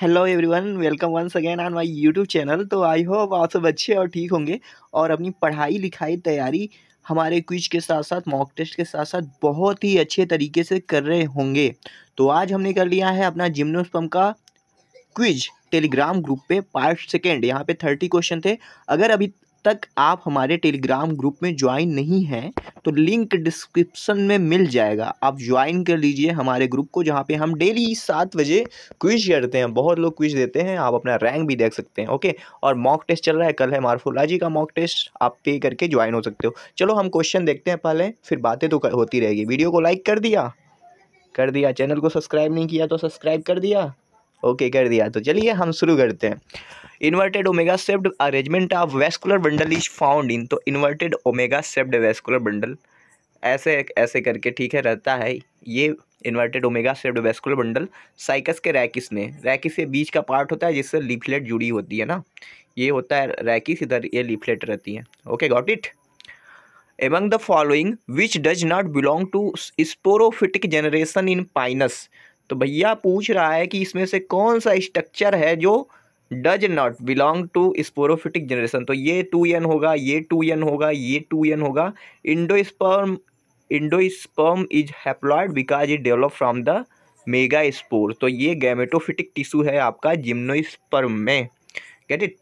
Hello everyone welcome once again on my YouTube channel तो I hope आप सब अच्छे और ठीक होंगे और अपनी पढ़ाई लिखाई तैयारी हमारे क्विज के साथ साथ मॉक टेस्ट के साथ साथ बहुत ही अच्छे तरीके से कर रहे होंगे तो आज हमने कर लिया है अपना जिम्नोस्पम का क्विज टेलीग्राम ग्रुप पे पार्ट सेकेंड यहाँ पे थर्टी क्वेश्चन थे अगर अभी तक आप हमारे टेलीग्राम ग्रुप में ज्वाइन नहीं हैं तो लिंक डिस्क्रिप्शन में मिल जाएगा आप ज्वाइन कर लीजिए हमारे ग्रुप को जहाँ पे हम डेली सात बजे क्विज करते हैं बहुत लोग क्विज देते हैं आप अपना रैंक भी देख सकते हैं ओके और मॉक टेस्ट चल रहा है कल है मार्फोलॉजी का मॉक टेस्ट आप पे करके ज्वाइन हो सकते हो चलो हम क्वेश्चन देखते हैं पहले फिर बातें तो होती रहेगी वीडियो को लाइक कर दिया कर दिया चैनल को सब्सक्राइब नहीं किया तो सब्सक्राइब कर दिया ओके कर दिया तो चलिए हम शुरू करते हैं inverted omega shaped arrangement of vascular bundle is found in तो inverted omega shaped vascular bundle ऐसे ऐसे करके ठीक है रहता है ये inverted omega shaped vascular bundle Cycas के रैकिस में रैकिस ये बीच का पार्ट होता है जिससे लीफलेट जुड़ी होती है ना ये होता है रैकिस इधर ये लीफलेट रहती है okay got it among the following which does not belong to sporophytic generation in Pinus तो भैया पूछ रहा है कि इसमें से कौन सा स्ट्रक्चर है जो does not belong to sporophytic generation तो ये टू एन होगा ये टू एन होगा ये टू एन होगा endosperm endosperm is haploid because it develop from the megaspore तो ये गैमेटोफिटिक टिश्यू है आपका जिम्नोस्पर्म में get it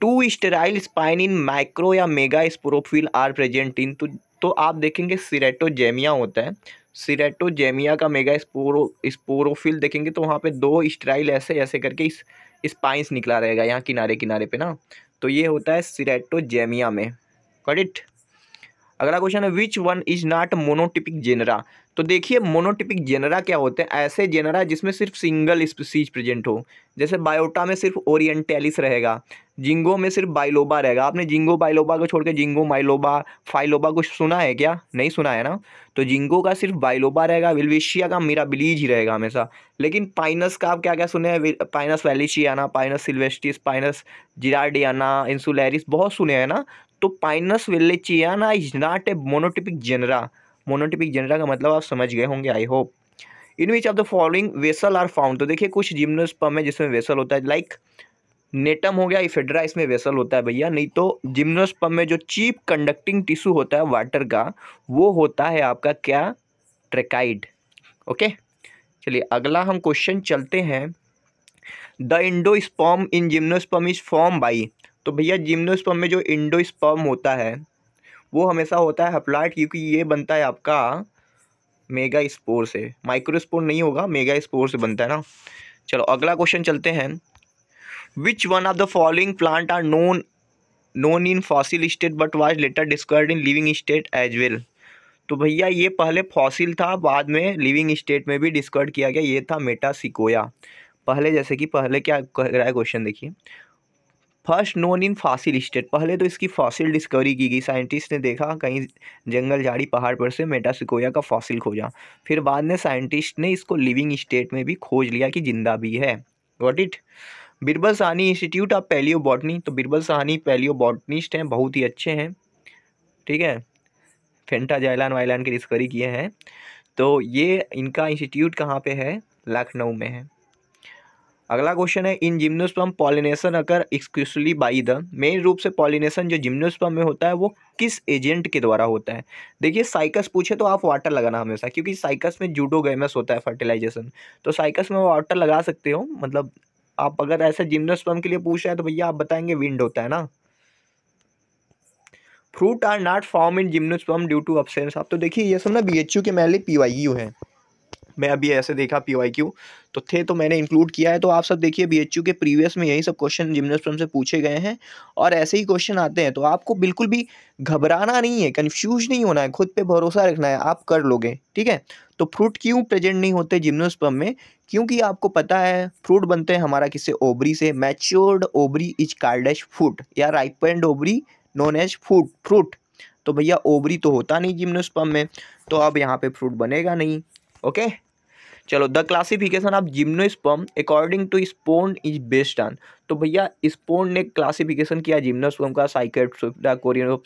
two sterile spine in micro या megasporophyll are present in तो तो आप देखेंगे सिरेटोजेमिया होता है सीरेटोजेमिया का मेगा स्पोरो स्पोरोफिल देखेंगे तो वहाँ पे दो स्ट्राइल ऐसे ऐसे करके इस स्पाइंस निकला रहेगा यहाँ किनारे किनारे पे ना तो ये होता है सीरेटोजेमिया में करेक्ट अगला क्वेश्चन है which one is not monotypic genera तो देखिए मोनोटिपिक जेनरा क्या होते हैं ऐसे जेनरा जिसमें सिर्फ सिंगल स्पीसीज प्रेजेंट हो जैसे बायोटा में सिर्फ ओरिएंटेलिस रहेगा जिंगो में सिर्फ बाइलोबा रहेगा आपने जिंगो बाइलोबा को छोड़ के जिंगो माइलोबा फाइलोबा कुछ सुना है क्या नहीं सुना है ना तो जिंगो का सिर्फ बाइलोबा रहेगा विलविशिया का बिलीज ही रहेगा हमेशा लेकिन पाइनस का आप क्या क्या सुने हैं Pinus wallichiana Pinus sylvestris Pinus gerardiana insularis बहुत सुने हैं ना तो Pinus wallichiana is not a monotypic genera monotypic genera का मतलब आप समझ गए होंगे I hope in which of the following vessel are found तो देखिए कुछ जिम्नोस्पम है जिसमें वेसल होता है लाइक like, नेटम हो गया इफेड्रा इसमें वेसल होता है भैया नहीं तो जिम्नोस्पम में जो चीप कंडक्टिंग टिश्यू होता है वाटर का वो होता है आपका क्या ट्रेकाइड ओके चलिए अगला हम क्वेश्चन चलते हैं the endosperm in gymnosperm is formed by तो भैया जिम्नोस्पम में जो इंडो स्पम होता है वो हमेशा होता है हप्लाइट क्योंकि ये बनता है आपका मेगा स्पोर से माइक्रोस्पोर नहीं होगा मेगा स्पोर से बनता है ना चलो अगला क्वेश्चन चलते हैं which one of the following plant are known known in fossil state but was later discovered in living state as well तो भैया ये पहले फॉसिल था बाद में लिविंग स्टेट में भी डिस्कवर्ड किया गया ये था मेटा सिकोया पहले जैसे कि पहले क्या कह रहा है क्वेश्चन देखिए first known in fossil state पहले तो इसकी फॉसिल डिस्कवरी की गई साइंटिस्ट ने देखा कहीं जंगल झाड़ी पहाड़ पर से मेटासिकोया का फॉसिल खोजा फिर बाद में साइंटिस्ट ने इसको लिविंग स्टेट में भी खोज लिया कि जिंदा भी है what it Birbal Sahni Institute of Palaeobotany तो बिरबल सहानी पैलियो बॉटनिस्ट हैं बहुत ही अच्छे हैं ठीक है फेंटा जायलान वायलान की डिस्कवरी किए हैं तो ये इनका इंस्टीट्यूट कहाँ पे है लखनऊ में है अगला क्वेश्चन है इन जिम्नोस्पम पॉलिनेशन अगर एक्सक्लूसिवली बाई द मेन रूप से पॉलिनेशन जो जिम्नोस्पम में होता है वो किस एजेंट के द्वारा होता है देखिए साइकस पूछे तो आप वाटर लगाना हमेशा क्योंकि साइकस में जूडोगेमस होता है फर्टिलाइजेशन तो साइकस में वाटर लगा सकते हो मतलब आप अगर ऐसा जिम्नोस्पम के लिए पूछ रहे हैं तो भैया आप बताएंगे विंड होता है ना fruit are not form in gymnosperm due to absence आप तो देखिए ये सब ना बी के मेनली पी वाई यू है मैं अभी ऐसे देखा पी वाई क्यू तो थे तो मैंने इंक्लूड किया है तो आप सब देखिए बी के प्रीवियस में यही सब क्वेश्चन जिम्नस्ट से पूछे गए हैं और ऐसे ही क्वेश्चन आते हैं तो आपको बिल्कुल भी घबराना नहीं है कन्फ्यूज नहीं होना है खुद पर भरोसा रखना है आप कर लोगे ठीक है तो फ्रूट क्यों प्रेजेंट नहीं होते जिम्नोस्पम में क्योंकि आपको पता है फ्रूट बनते हैं हमारा किससे ओबरी से matured ovary is called as fruit या ripened ovary known as fruit fruit तो भैया ओबरी तो होता नहीं जिम्नोस्पम में तो अब यहाँ पे फ्रूट बनेगा नहीं ओके चलो the classification of gymnosperm according to spawn is based on तो भैया स्पोन ने क्लासिफिकेशन किया जिम्नोस्पर्म का साइकेट कोरियन ऑफ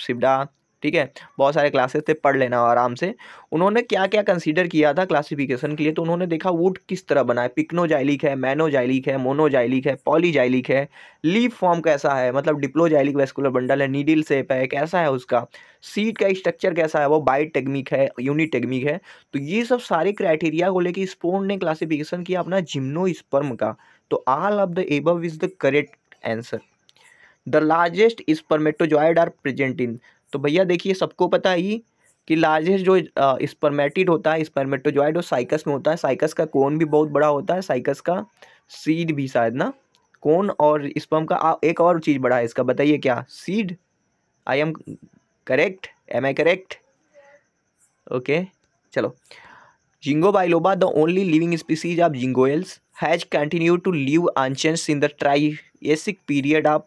ठीक है बहुत सारे क्लासेस थे पढ़ लेना आराम से उन्होंने क्या क्या कंसीडर किया था क्लासिफिकेशन के लिए तो उन्होंने देखा वुड किस तरह बना है पिक्नोजाइलिक है मैनोजाइलिक है मोनोजाइलिक है पॉलीजाइलिक है लीफ फॉर्म कैसा है मतलब डिप्लोजाइलिक वेस्कुलर बंडल है नीडिल सेप है कैसा है उसका सीट का स्ट्रक्चर कैसा है वो बायोटेक्निक है यूनिटेक्निक है तो ये सब सारे क्राइटेरिया को लेकर स्पोर्न ने क्लासीफिकेशन किया अपना जिम्नो स्पर्म का तो all of the above is the correct answer the largest spermatozoid are present in तो भैया देखिए सबको पता ही कि लार्जेस्ट जो स्पर्मेटिड होता है स्पर्मेटोजॉइड वो साइकस में होता है साइकस का कोन भी बहुत बड़ा होता है साइकस का सीड भी शायद ना कोन और स्पर्म का एक और चीज़ बड़ा है इसका बताइए क्या seed I am correct am I correct okay चलो ginkgo biloba the only living species of ginkgoales has continue to live ancients in the Triassic period of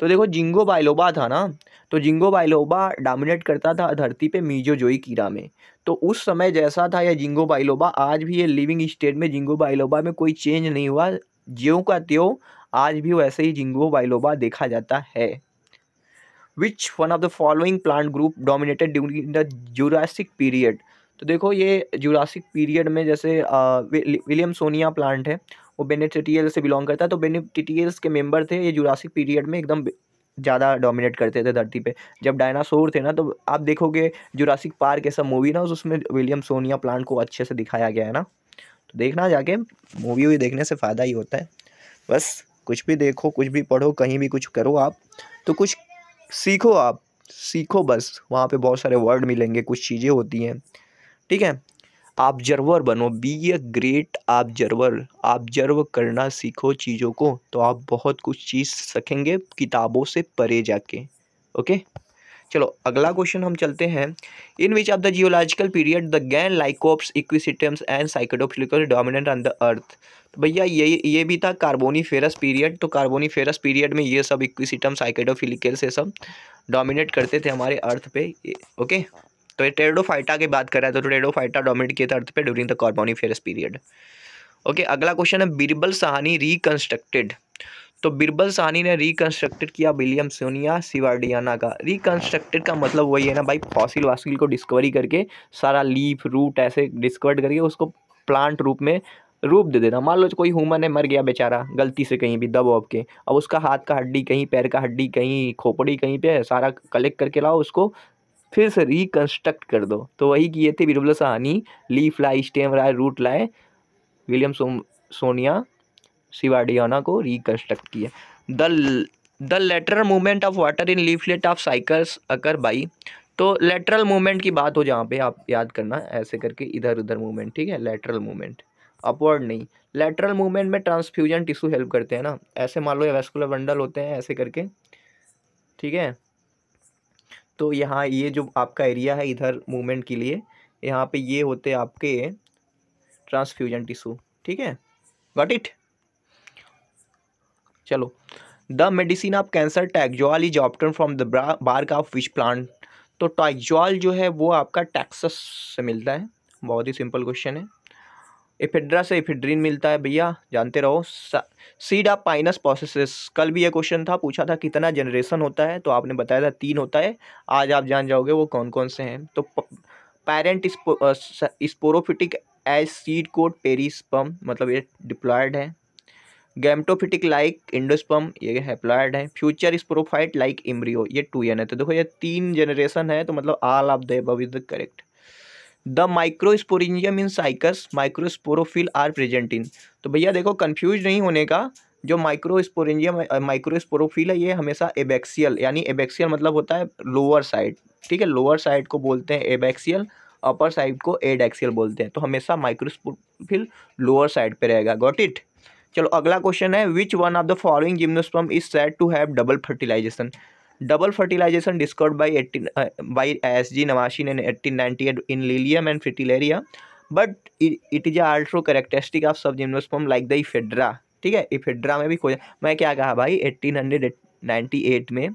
तो देखो जिंगो बाइलोबा था ना तो जिंगो बाइलोबा डोमिनेट करता था धरती पे मीजो जोई कीड़ा में तो उस समय जैसा था यह जिंगो बाइलोबा आज भी ये लिविंग स्टेट में जिंगो बाइलोबा में कोई चेंज नहीं हुआ ज्यो का त्यो आज भी वैसे ही जिंगो बाइलोबा देखा जाता है which one of the following plant group dominated during the Jurassic period तो देखो ये जूरासिक पीरियड में जैसे विलियम सोनिया प्लांट है वो बेनेटियल से बिलोंग करता है तो बेनेटियल्स के मेंबर थे ये जुरासिक पीरियड में एकदम ज़्यादा डोमिनेट करते थे धरती पे जब डायनासोर थे ना तो आप देखोगे जुरासिक पार्क ऐसा मूवी ना उसमें विलियम सोनिया प्लांट को अच्छे से दिखाया गया है ना तो देखना जाके मूवी वूवी देखने से फ़ायदा ही होता है बस कुछ भी देखो कुछ भी पढ़ो कहीं भी कुछ करो आप तो कुछ सीखो आप सीखो बस वहाँ पे बहुत सारे वर्ड मिलेंगे कुछ चीज़ें होती हैं ठीक है ऑब्जर्वर बनो be a great observer observe करना सीखो चीज़ों को तो आप बहुत कुछ चीज़ सीखेंगे किताबों से परे जाके ओके चलो अगला क्वेश्चन हम चलते हैं in which of the geological period the gain lycopods equisetums and cycadofilicales dominant on the earth तो भैया ये ये भी था कार्बोनी फेरस पीरियड तो कार्बोनी फेरस पीरियड में ये सब इक्विसिटम साइकेडोफिलिकल से सब डोमिनेट करते थे हमारे अर्थ पे ओके तो ये फाइटा की बात कर रहा है तो फाइटा डोमिनेट किया था अर्थ पे during the Carboniferous period okay अगला क्वेश्चन है बीरबल साहनी रिकन्स्ट्रक्टेड तो बिरबल साहनी ने रिकन्स्ट्रक्टेड किया विलियम सोनिया सिवाडियाना का रिकन्स्ट्रक्टेड का मतलब वही है ना भाई फॉसिल वासिल को डिस्कवरी करके सारा लीफ रूट ऐसे डिस्कवर करके उसको प्लांट रूप में रूप दे देना मान लो कोई ह्यूमन है मर गया बेचारा गलती से कहीं भी दब वब के अब उसका हाथ का हड्डी कहीं पैर का हड्डी कहीं खोपड़ी कहीं पे सारा कलेक्ट करके लाओ उसको फिर से रिकन्स्ट्रक्ट कर दो तो वही किए थे बीरबल सहानी लीफ लाए स्टेम लाए रूट लाए विलियम सो, सोनिया सिवाडियाना को रिकन्स्ट्रक्ट किया the the lateral movement of water in leaflet of cycas occur by तो लेटरल मूवमेंट की बात हो जहाँ पे आप याद करना ऐसे करके इधर उधर मूवमेंट ठीक है लेटरल मूवमेंट अपवर्ड नहीं लेटरल मूवमेंट में ट्रांसफ्यूजन टिश्यू हेल्प करते हैं ना ऐसे मान लो ये वेस्कुलर बंडल होते हैं ऐसे करके ठीक है तो यहाँ ये जो आपका एरिया है इधर मूवमेंट के लिए यहाँ पे ये होते आपके ट्रांसफ्यूजन टिश्यू ठीक है वट इट चलो the medicine of cancer taxol is obtain from the bark of which plant तो टैक्जॉल जो है वो आपका टैक्सस से मिलता है बहुत ही सिंपल क्वेश्चन है इफिड्रा से इफिड्रीन मिलता है भैया जानते रहो सीड ऑफ पाइनस प्रोसेस कल भी ये क्वेश्चन था पूछा था कितना जनरेशन होता है तो आपने बताया था तीन होता है आज आप जान जाओगे वो कौन कौन से हैं तो parent sporophytic as seed coat perisperm मतलब ये डिप्लॉयड है गैमटोफिटिक लाइक इंडोस्पम ये हेप्लॉयड है फ्यूचर स्प्रोफाइट लाइक इम्रियो ये टू एन है तो देखो ये तीन जनरेशन है तो मतलब all of the above is the correct the microsporangium in cycas microsporophyll are present in तो भैया देखो कन्फ्यूज नहीं होने का जो माइक्रोस्पोरेंजियम माइक्रोस्पोरोफिल है ये हमेशा एबैक्सियल यानी एबैक्सियल मतलब होता है लोअर साइड ठीक है लोअर साइड को बोलते हैं एबैक्सियल अपर साइड को एड एक्सियल बोलते हैं तो हमेशा माइक्रोस्पोरोफिल लोअर साइड पे रहेगा गॉट इट चलो अगला क्वेश्चन है which one of the following gymnosperm is said to have double fertilization double fertilization discovered by discovered by S G Navashin ने eighteen ninety eight in lilium and fritillaria but it is आल्ट्रो characteristic of some gymnosperm like the ephedra ठीक है ephedra में भी खोजा मैं क्या कहा भाई एट्टीन हंड्रेड एट में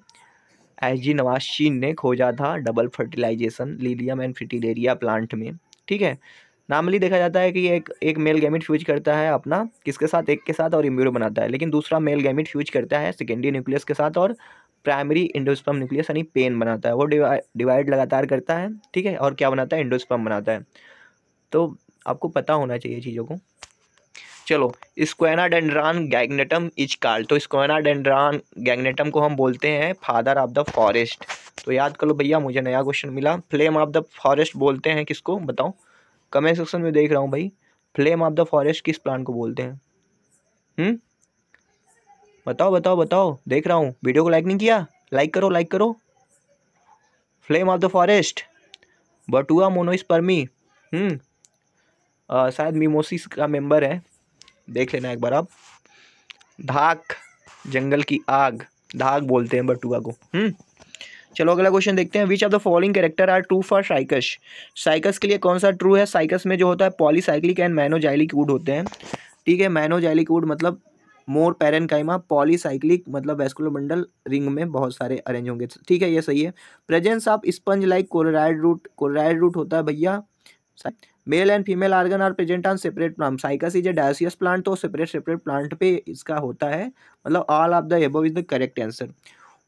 एस जी नवाशी ने खोजा था double fertilization lilium and fritillaria plant में ठीक है नॉर्मली देखा जाता है कि एक एक मेल गैमिट फ्यूज करता है अपना किसके साथ एक के साथ और इम्यूरो बनाता है लेकिन दूसरा मेल गैमिट फ्यूज करता है सेकेंडरी न्यूक्लियस के साथ और प्राइमरी इंडोस्पर्म न्यूक्लियस यानी पेन बनाता है वो डिवाइड लगातार करता है ठीक है और क्या बनाता है इंडोस्पर्म बनाता है तो आपको पता होना चाहिए चीज़ों को चलो स्क्वेनाडेंड्रान गैग्नेटम इच कार्ड तो स्क्वेनाडेंड्रान गैग्नेटम को हम बोलते हैं फादर ऑफ द फॉरेस्ट तो याद कर लो भैया मुझे नया क्वेश्चन मिला फ्लेम ऑफ द फॉरेस्ट बोलते हैं किसको बताओ कमेंट सेक्शन में देख रहा हूँ भाई फ्लेम ऑफ द फॉरेस्ट किस प्लांट को बोलते हैं हुँ? हम्म? बताओ बताओ बताओ देख रहा हूँ वीडियो को लाइक नहीं किया लाइक करो लाइक करो फ्लेम ऑफ द फॉरेस्ट बटुआ मोनोइस परमी शायद मीमोसिस का मेंबर है देख लेना एक बार आप धाक जंगल की आग धाक बोलते हैं बटुआ को हम्म। चलो अगला क्वेश्चन देखते हैं which of the following character are true for cycas cycas के लिए कौन सा ट्रू है साइकस में जो होता है पॉलीसाइक्लिक एंड मैनोजाइलिक वुड होते हैं ठीक है मैनोजाइलिक वुड मतलब मोर काइमा पॉलीसाइक्लिक मतलब वेस्कुलर बंडल रिंग में बहुत सारे अरेंज होंगे ठीक है ये सही है presence of sponge like coralloid root coralloid root होता है भैया male and female organ are present on separate plant cycas is a dioecious plant तो सेपरेट सेपरेट प्लांट पे इसका होता है मतलब all of the above is the correct answer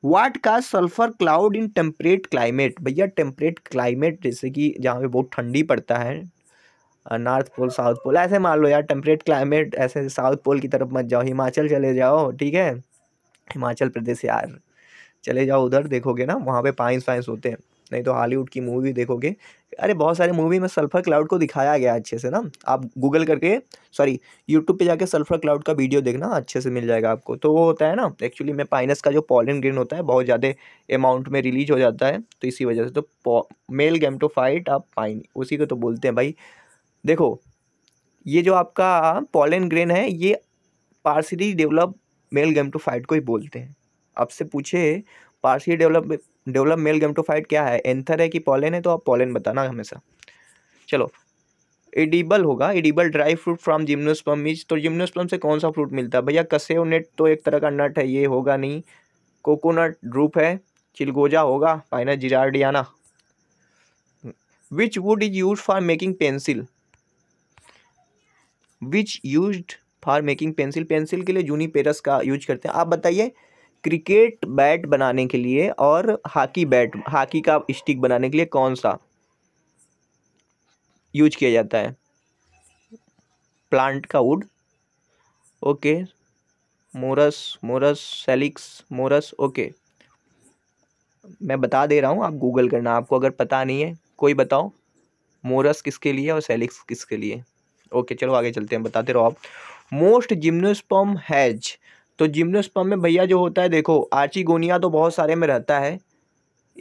what का sulphur cloud in temperate climate भैया temperate climate जैसे कि जहाँ पे बहुत ठंडी पड़ता है नॉर्थ पोल साउथ पोल ऐसे मान लो यार टेम्परेट क्लाइमेट ऐसे साउथ पोल की तरफ मत जाओ हिमाचल चले जाओ ठीक है हिमाचल प्रदेश यार चले जाओ उधर देखोगे ना वहाँ पे पाइंस वाइंस होते हैं नहीं तो हॉलीवुड की मूवी देखोगे अरे बहुत सारे मूवी में सल्फर क्लाउड को दिखाया गया अच्छे से ना आप गूगल करके सॉरी यूट्यूब पे जाके सल्फर क्लाउड का वीडियो देखना अच्छे से मिल जाएगा आपको तो वो होता है ना एक्चुअली में पाइनस का जो पॉलिन ग्रीन होता है बहुत ज़्यादा अमाउंट में रिलीज हो जाता है तो इसी वजह से तो male gametophyte of pine उसी को तो बोलते हैं भाई देखो ये जो आपका पॉलन ग्रेन है ये पार्सली डेवलप मेल फाइट को ही बोलते हैं आपसे पूछे पार्सली डेवलप डेवलप मेल फाइट क्या है एंथर है कि पॉलन है तो आप पॉलन बताना हमेशा चलो एडिबल होगा edible dry fruit from gymnosperm is तो जिम्नोस्पम से कौन सा फ्रूट मिलता है भैया कसेव नेट तो एक तरह का नट है ये होगा नहीं कोकोनट ड्रूप है चिलगोजा होगा pinus gerardiana which wood is use for making pencil which use for making pencil pencil के लिए जूनी पेरस का यूज करते हैं आप बताइए क्रिकेट बैट बनाने के लिए और हॉकी बैट हॉकी का स्टिक बनाने के लिए कौन सा यूज किया जाता है प्लांट का wood okay morus morus salix morus okay मैं बता दे रहा हूँ आप गूगल करना आपको अगर पता नहीं है कोई बताओ मोरस किसके लिए और सेलिक्स किसके लिए ओके चलो आगे चलते हैं बताते रहो आप मोस्ट जिम्नोस्पम हैज तो जिम्नोस्पम में भैया जो होता है देखो आर्चीगोनिया तो बहुत सारे में रहता है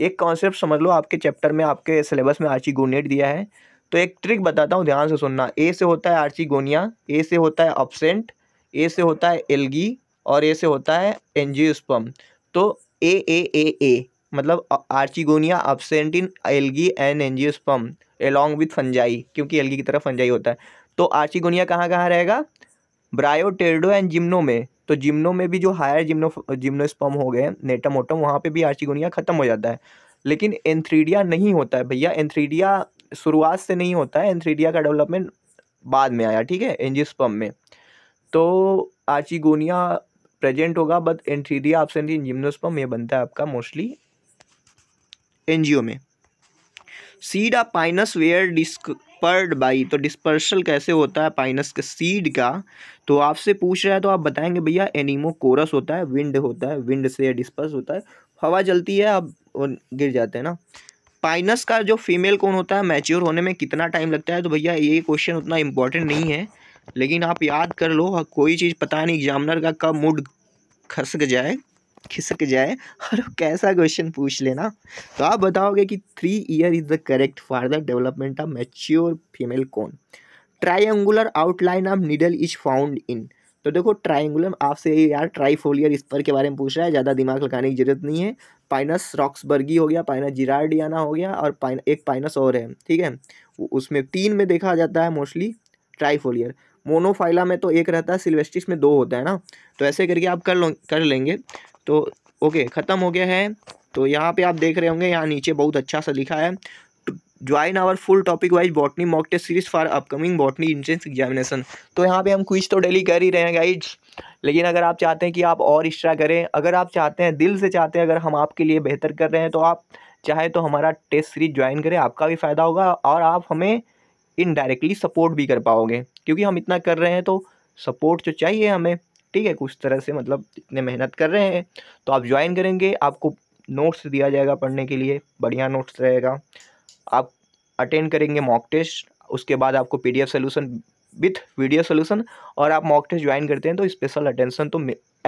एक कॉन्सेप्ट समझ लो आपके चैप्टर में आपके सिलेबस में गोनेट दिया है तो एक ट्रिक बताता हूँ ध्यान से सुनना ए से होता है गोनिया ए से होता है अपसेंट ए से होता है एलगी और ए से होता है एनजियोस्पम तो ए ए ए ए मतलब archegonia absent in algae and angiosperm along with fungi क्योंकि एलगी की तरफ फंजाई होता है तो आर्चिगोनिया कहाँ कहाँ रहेगा ब्रायो टेरडो एंड जिम्नो में तो जिम्नो में भी जो हायर जिम्नो जिम्नोस्पम हो गए नेटम ओटम वहाँ पे भी आर्चिगोनिया ख़त्म हो जाता है लेकिन एंथ्रीडिया नहीं होता है भैया एंथ्रीडिया शुरुआत से नहीं होता है एंथ्रीडिया का डेवलपमेंट बाद में आया ठीक है एंजिस्पम में तो आर्चिगोनिया प्रेजेंट होगा but antheridia absent in gymnosperm यह बनता है आपका मोस्टली एनजीओ में seed of pinus were dis dispersed by तो डिस्पर्सल कैसे होता है पाइनस के सीड का तो आपसे पूछ रहा है तो आप बताएंगे भैया एनिमो कोरस होता है विंड होता है विंड से डिस्पर्स होता है हवा चलती है अब गिर जाते हैं ना पाइनस का जो फीमेल कौन होता है मैच्योर होने में कितना टाइम लगता है तो भैया ये क्वेश्चन उतना इम्पोर्टेंट नहीं है लेकिन आप याद कर लो कोई चीज़ पता नहीं एग्जामिनर का कब मूड खसक जाए खिसक जाए और कैसा क्वेश्चन पूछ लेना तो आप बताओगे कि three year is the correct for the development of mature female cone triangular outline of needle is found in तो देखो ट्राइंगुलर आपसे यार ट्राईफोलियर पर के बारे में पूछ रहा है ज़्यादा दिमाग लगाने की जरूरत नहीं है पाइनस रॉक्सबर्गी हो गया पाइनस जिराडियाना हो गया और पाइन एक पाइनस और है ठीक है उसमें तीन में देखा जाता है मोस्टली ट्राईफोलियर मोनोफाइला में तो एक रहता है सिल्वेस्टिस में दो होता है ना तो ऐसे करके आप कर लो कर लेंगे तो ओके ख़त्म हो गया है तो यहाँ पे आप देख रहे होंगे यहाँ नीचे बहुत अच्छा सा लिखा है join our full topic wise botany mock test series for upcoming botany entrance examination तो यहाँ पे हम क्विज तो डेली कर ही रहे हैं गाइज लेकिन अगर आप चाहते हैं कि आप और एक्स्ट्रा करें अगर आप चाहते हैं दिल से चाहते हैं अगर हम आपके लिए बेहतर कर रहे हैं तो आप चाहे तो हमारा टेस्ट सीरीज ज्वाइन करें आपका भी फ़ायदा होगा और आप हमें इनडायरेक्टली सपोर्ट भी कर पाओगे क्योंकि हम इतना कर रहे हैं तो सपोर्ट तो चाहिए हमें ठीक है कुछ तरह से मतलब इतने मेहनत कर रहे हैं तो आप ज्वाइन करेंगे आपको नोट्स दिया जाएगा पढ़ने के लिए बढ़िया नोट्स रहेगा आप अटेंड करेंगे मॉक टेस्ट उसके बाद आपको P D solution with video solution और आप मॉक टेस्ट ज्वाइन करते हैं तो स्पेशल अटेंशन तो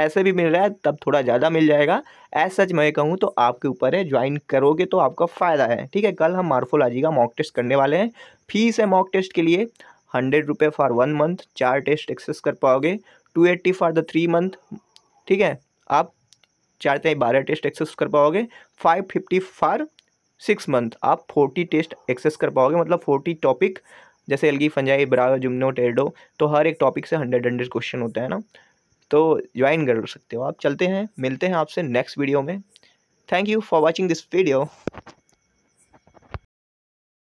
ऐसे भी मिल रहा है तब थोड़ा ज़्यादा मिल जाएगा एज सच मैं कहूँ तो आपके ऊपर है ज्वाइन करोगे तो आपका फ़ायदा है ठीक है कल हम मार्फोलॉजी का मॉक टेस्ट करने वाले हैं फीस है मॉक टेस्ट के लिए हंड्रेड रुपये फॉर वन मंथ चार टेस्ट एक्सेस कर पाओगे two eighty for the three month ठीक है आप चार चाहे बारह टेस्ट एक्सेस कर पाओगे five fifty for six month आप फोर्टी टेस्ट एक्सेस कर पाओगे मतलब फोर्टी टॉपिक जैसे एलगी फंजाई ब्रा जुमनो टेडो तो हर एक टॉपिक से हंड्रेड हंड्रेड क्वेश्चन होता है ना तो ज्वाइन कर सकते हो आप चलते हैं मिलते हैं आपसे नेक्स्ट वीडियो में thank you for watching this video